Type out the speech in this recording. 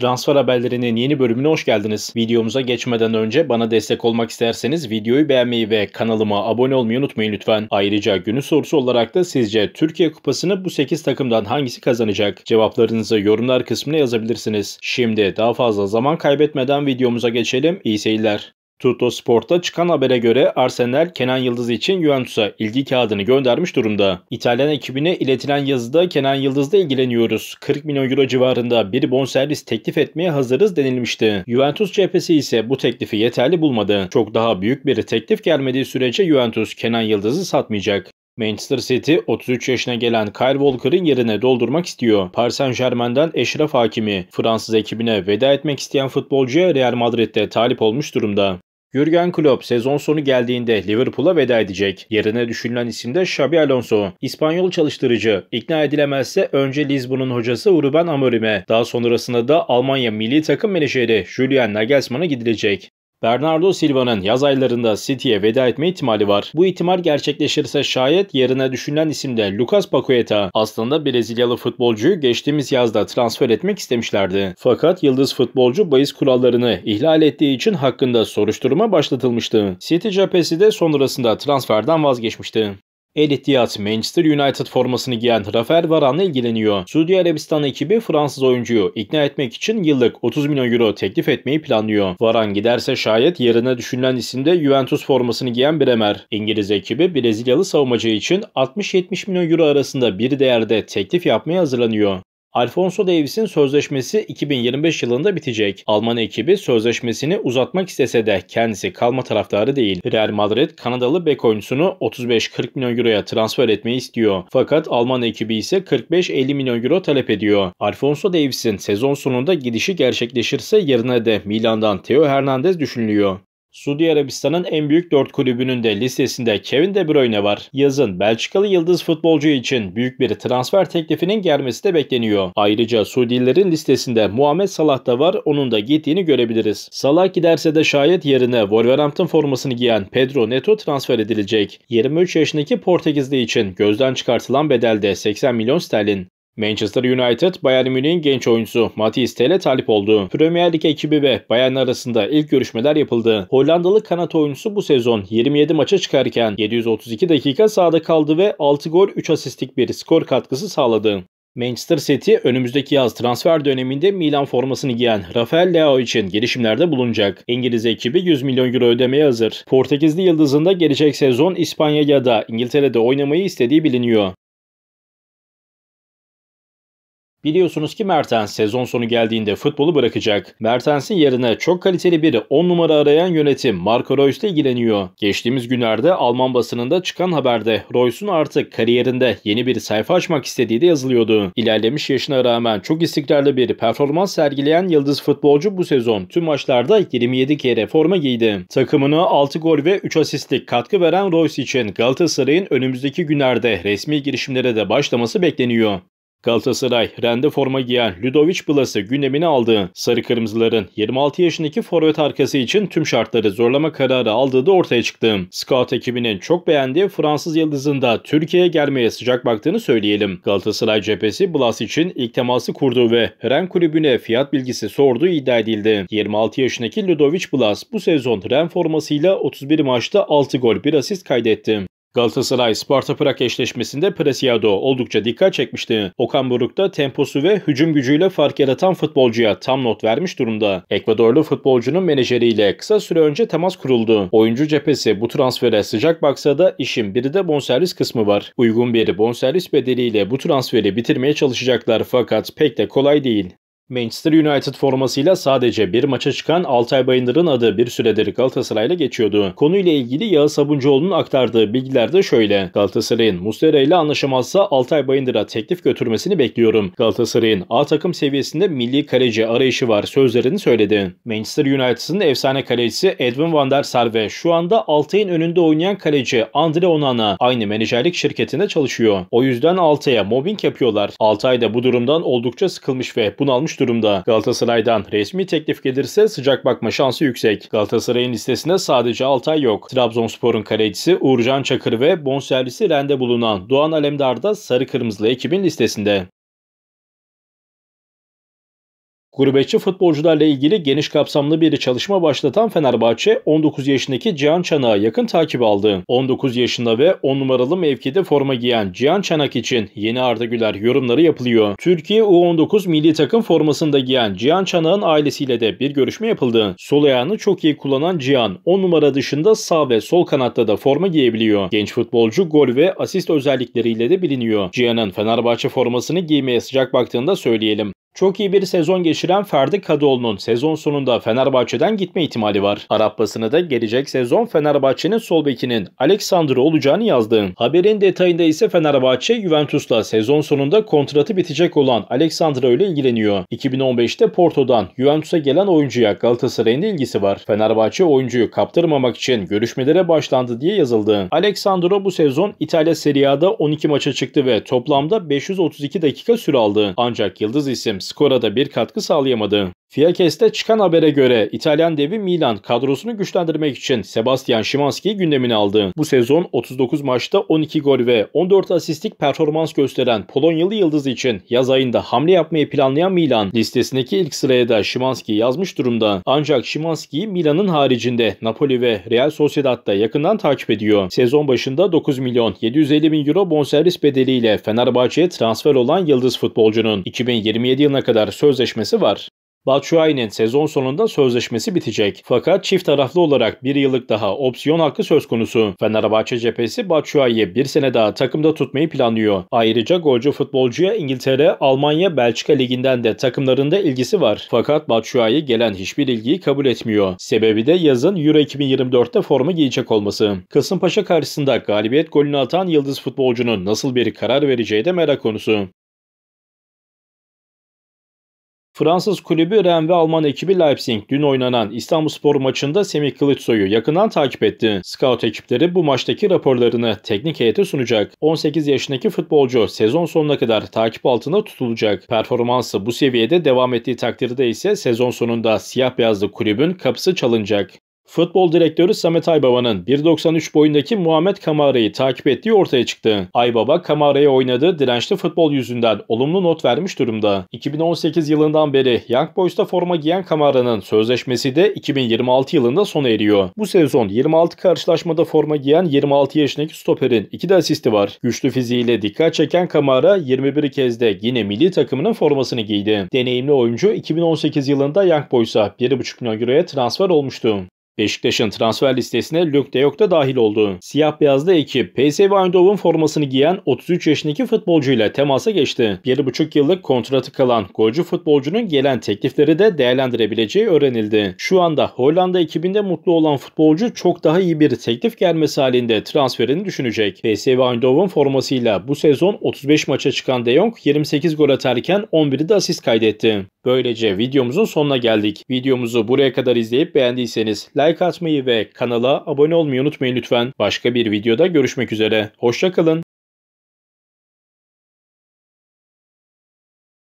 Transfer haberlerinin yeni bölümüne hoş geldiniz. Videomuza geçmeden önce bana destek olmak isterseniz videoyu beğenmeyi ve kanalıma abone olmayı unutmayın lütfen. Ayrıca günün sorusu olarak da sizce Türkiye Kupası'nı bu 8 takımdan hangisi kazanacak? Cevaplarınızı yorumlar kısmına yazabilirsiniz. Şimdi daha fazla zaman kaybetmeden videomuza geçelim. İyi seyirler. Tuttosport'ta çıkan habere göre Arsenal Kenan Yıldız için Juventus'a ilgi kağıdını göndermiş durumda. İtalyan ekibine iletilen yazıda Kenan Yıldız'la ilgileniyoruz. 40 milyon euro civarında bir bonservis teklif etmeye hazırız denilmişti. Juventus cephesi ise bu teklifi yeterli bulmadı. Çok daha büyük bir teklif gelmediği sürece Juventus Kenan Yıldız'ı satmayacak. Manchester City 33 yaşına gelen Kyle Walker'ın yerine doldurmak istiyor. Paris Saint Germain'den Eşref Hakimi, Fransız ekibine veda etmek isteyen futbolcuya Real Madrid'de talip olmuş durumda. Jürgen Klopp sezon sonu geldiğinde Liverpool'a veda edecek. Yerine düşünülen isim de Xabi Alonso. İspanyol çalıştırıcı. İkna edilemezse önce Lisbon'un hocası Ruben Amorim'e, daha sonrasında da Almanya milli takım menajeri Julian Nagelsmann'a gidilecek. Bernardo Silva'nın yaz aylarında City'ye veda etme ihtimali var. Bu ihtimal gerçekleşirse şayet yerine düşünülen isim de Lucas Paqueta. Aslında Brezilyalı futbolcuyu geçtiğimiz yazda transfer etmek istemişlerdi. Fakat yıldız futbolcu bahis kurallarını ihlal ettiği için hakkında soruşturma başlatılmıştı. City cephesi de sonrasında transferden vazgeçmişti. El Ittihad Manchester United formasını giyen Rafael Varane'la ilgileniyor. Suudi Arabistan ekibi Fransız oyuncuyu ikna etmek için yıllık 30 milyon euro teklif etmeyi planlıyor. Varane giderse şayet yerine düşünülen isimde Juventus formasını giyen Bremer. İngiliz ekibi Brezilyalı savunmacı için 60-70 milyon euro arasında bir değerde teklif yapmaya hazırlanıyor. Alfonso Davis'in sözleşmesi 2025 yılında bitecek. Alman ekibi sözleşmesini uzatmak istese de kendisi kalma taraftarı değil. Real Madrid Kanadalı bek oyuncusunu 35-40 milyon euroya transfer etmeyi istiyor. Fakat Alman ekibi ise 45-50 milyon euro talep ediyor. Alfonso Davis'in sezon sonunda gidişi gerçekleşirse yerine de Milan'dan Theo Hernandez düşünülüyor. Suudi Arabistan'ın en büyük 4 kulübünün de listesinde Kevin De Bruyne var. Yazın Belçikalı yıldız futbolcu için büyük bir transfer teklifinin gelmesi de bekleniyor. Ayrıca Suudilerin listesinde Muhammed Salah da var. Onun da gittiğini görebiliriz. Salah giderse de şayet yerine Wolverhampton formasını giyen Pedro Neto transfer edilecek. 23 yaşındaki Portekizli için gözden çıkartılan bedelde 80 milyon sterlin. Manchester United, Bayern Münih'in genç oyuncusu Matthijs Tell'e talip oldu. Premier Lig ekibi ve Bayern arasında ilk görüşmeler yapıldı. Hollandalı kanat oyuncusu bu sezon 27 maça çıkarken 732 dakika sahada kaldı ve 6 gol 3 asistlik bir skor katkısı sağladı. Manchester City önümüzdeki yaz transfer döneminde Milan formasını giyen Rafael Leao için gelişimlerde bulunacak. İngiliz ekibi 100 milyon euro ödemeye hazır. Portekizli yıldızında gelecek sezon İspanya ya da İngiltere'de oynamayı istediği biliniyor. Biliyorsunuz ki Mertens sezon sonu geldiğinde futbolu bırakacak. Mertens'in yerine çok kaliteli bir 10 numara arayan yönetim Marco Reus ile ilgileniyor. Geçtiğimiz günlerde Alman basınında çıkan haberde Reus'un artık kariyerinde yeni bir sayfa açmak istediği de yazılıyordu. İlerlemiş yaşına rağmen çok istikrarlı bir performans sergileyen yıldız futbolcu bu sezon tüm maçlarda 27 kere forma giydi. Takımına 6 gol ve 3 asistlik katkı veren Reus için Galatasaray'ın önümüzdeki günlerde resmi girişimlere de başlaması bekleniyor. Galatasaray rende forma giyen Ludovic Blas'ı gündemine aldığı sarı kırmızıların 26 yaşındaki forvet arkası için tüm şartları zorlama kararı aldığı da ortaya çıktı. Scout ekibinin çok beğendiği Fransız yıldızın da Türkiye'ye gelmeye sıcak baktığını söyleyelim. Galatasaray cephesi Blas için ilk teması kurdu ve Ren kulübüne fiyat bilgisi sorduğu iddia edildi. 26 yaşındaki Ludovic Blas bu sezon Ren formasıyla 31 maçta 6 gol 1 asist kaydetti. Galatasaray-Sparta Prag eşleşmesinde Presiado oldukça dikkat çekmişti. Okan Buruk da temposu ve hücum gücüyle fark yaratan futbolcuya tam not vermiş durumda. Ekvadorlu futbolcunun menajeriyle kısa süre önce temas kuruldu. Oyuncu cephesi bu transfere sıcak baksa da işin biri de bonservis kısmı var. Uygun bir bonservis bedeliyle bu transferi bitirmeye çalışacaklar fakat pek de kolay değil. Manchester United formasıyla sadece bir maça çıkan Altay Bayındır'ın adı bir süredir Galatasaray'la geçiyordu. Konuyla ilgili Yağız Sabuncuoğlu'nun aktardığı bilgiler de şöyle. Galatasaray'ın Muslera ile anlaşamazsa Altay Bayındır'a teklif götürmesini bekliyorum. Galatasaray'ın A takım seviyesinde milli kaleci arayışı var sözlerini söyledi. Manchester United'ın efsane kalecisi Edwin van der Sar ve şu anda Altay'ın önünde oynayan kaleci Andre Onana aynı menajerlik şirketinde çalışıyor. O yüzden Altay'a mobbing yapıyorlar. Altay da bu durumdan oldukça sıkılmış ve bunalmış durumda. Galatasaray'dan resmi teklif gelirse sıcak bakma şansı yüksek. Galatasaray'ın listesinde sadece Altay yok. Trabzonspor'un kalecisi Uğurcan Çakır ve bonservisi Rende bulunan Doğan Alemdar da sarı kırmızılı ekibin listesinde. Gurbetçi futbolcularla ilgili geniş kapsamlı bir çalışma başlatan Fenerbahçe 19 yaşındaki Cihan Çanak'a yakın takip aldı. 19 yaşında ve 10 numaralı mevkide forma giyen Cihan Çanak için yeni Arda Güler yorumları yapılıyor. Türkiye U19 milli takım formasında giyen Cihan Çanak'ın ailesiyle de bir görüşme yapıldı. Sol ayağını çok iyi kullanan Cihan 10 numara dışında sağ ve sol kanatta da forma giyebiliyor. Genç futbolcu gol ve asist özellikleriyle de biliniyor. Cihan'ın Fenerbahçe formasını giymeye sıcak baktığında söyleyelim. Çok iyi bir sezon geçiren Ferdi Kadıoğlu'nun sezon sonunda Fenerbahçe'den gitme ihtimali var. Arap basını da gelecek sezon Fenerbahçe'nin sol bekinin Alexander olacağını yazdı. Haberin detayında ise Fenerbahçe Juventus'la sezon sonunda kontratı bitecek olan Alexandro ile ilgileniyor. 2015'te Porto'dan Juventus'a gelen oyuncuya Galatasaray'ın ilgisi var. Fenerbahçe oyuncuyu kaptırmamak için görüşmelere başlandı diye yazıldı. Alexandro bu sezon İtalya Serie A'da 12 maça çıktı ve toplamda 532 dakika süre aldı. Ancak Yıldız isim skora da bir katkı sağlayamadı. Fiyakes'te çıkan habere göre İtalyan devi Milan kadrosunu güçlendirmek için Sebastian Szymanski'yi gündemine aldı. Bu sezon 39 maçta 12 gol ve 14 asistlik performans gösteren Polonyalı yıldız için yaz ayında hamle yapmayı planlayan Milan listesindeki ilk sıraya da Szymanski'yi yazmış durumda. Ancak Szymanski'yi Milan'ın haricinde Napoli ve Real Sociedad'da yakından takip ediyor. Sezon başında 9 milyon 750 bin euro bonservis bedeliyle Fenerbahçe'ye transfer olan yıldız futbolcunun 2027 yılına kadar sözleşmesi var. Batshuayi'nin sezon sonunda sözleşmesi bitecek. Fakat çift taraflı olarak bir yıllık daha opsiyon hakkı söz konusu. Fenerbahçe cephesi Batshuayi'yi bir sene daha takımda tutmayı planlıyor. Ayrıca golcü futbolcuya İngiltere, Almanya, Belçika liginden de takımlarında ilgisi var. Fakat Batshuayi gelen hiçbir ilgiyi kabul etmiyor. Sebebi de yazın Euro 2024'te formu giyecek olması. Kasımpaşa karşısında galibiyet golünü atan yıldız futbolcunun nasıl bir karar vereceği de merak konusu. Fransız kulübü Rennes ve Alman ekibi Leipzig dün oynanan İstanbul Spor maçında Semih Kılıçsoy'u yakından takip etti. Scout ekipleri bu maçtaki raporlarını teknik heyete sunacak. 18 yaşındaki futbolcu sezon sonuna kadar takip altında tutulacak. Performansı bu seviyede devam ettiği takdirde ise sezon sonunda siyah beyazlı kulübün kapısı çalınacak. Futbol direktörü Samet Aybaba'nın 1.93 boyundaki Muhammed Kamara'yı takip ettiği ortaya çıktı. Aybaba Kamara'ya oynadığı dirençli futbol yüzünden olumlu not vermiş durumda. 2018 yılından beri Young Boys'ta forma giyen Kamara'nın sözleşmesi de 2026 yılında sona eriyor. Bu sezon 26 karşılaşmada forma giyen 26 yaşındaki stoperin 2 de asisti var. Güçlü fiziğiyle dikkat çeken Kamara 21 kez de yine milli takımının formasını giydi. Deneyimli oyuncu 2018 yılında Young Boys'a 1.5 milyon euroya transfer olmuştu. Beşiktaş'ın transfer listesine Luke de Jong da dahil oldu. Siyah beyazlı ekip PSV Eindhoven formasını giyen 33 yaşındaki futbolcuyla temasa geçti. 1,5 yıllık kontratı kalan golcü futbolcunun gelen teklifleri de değerlendirebileceği öğrenildi. Şu anda Hollanda ekibinde mutlu olan futbolcu çok daha iyi bir teklif gelmesi halinde transferini düşünecek. PSV Eindhoven formasıyla bu sezon 35 maça çıkan De Jong 28 gol atarken 11'i de asist kaydetti. Böylece videomuzun sonuna geldik. Videomuzu buraya kadar izleyip beğendiyseniz like like atmayı ve kanala abone olmayı unutmayın lütfen. Başka bir videoda görüşmek üzere. Hoşçakalın.